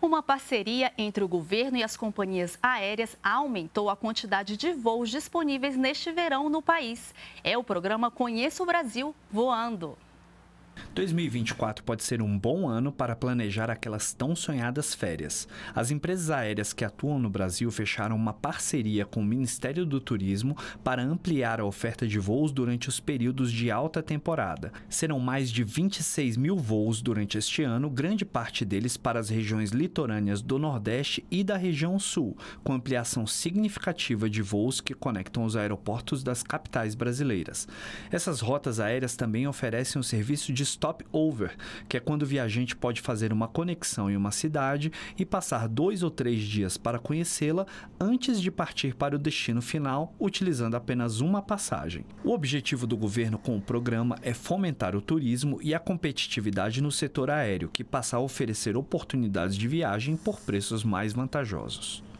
Uma parceria entre o governo e as companhias aéreas aumentou a quantidade de voos disponíveis neste verão no país. É o programa Conheça o Brasil Voando. 2024 pode ser um bom ano para planejar aquelas tão sonhadas férias. As empresas aéreas que atuam no Brasil fecharam uma parceria com o Ministério do Turismo para ampliar a oferta de voos durante os períodos de alta temporada. Serão mais de 26 mil voos durante este ano, grande parte deles para as regiões litorâneas do Nordeste e da região Sul, com ampliação significativa de voos que conectam os aeroportos das capitais brasileiras. Essas rotas aéreas também oferecem o um serviço de stopover, que é quando o viajante pode fazer uma conexão em uma cidade e passar dois ou três dias para conhecê-la antes de partir para o destino final, utilizando apenas uma passagem. O objetivo do governo com o programa é fomentar o turismo e a competitividade no setor aéreo, que passa a oferecer oportunidades de viagem por preços mais vantajosos.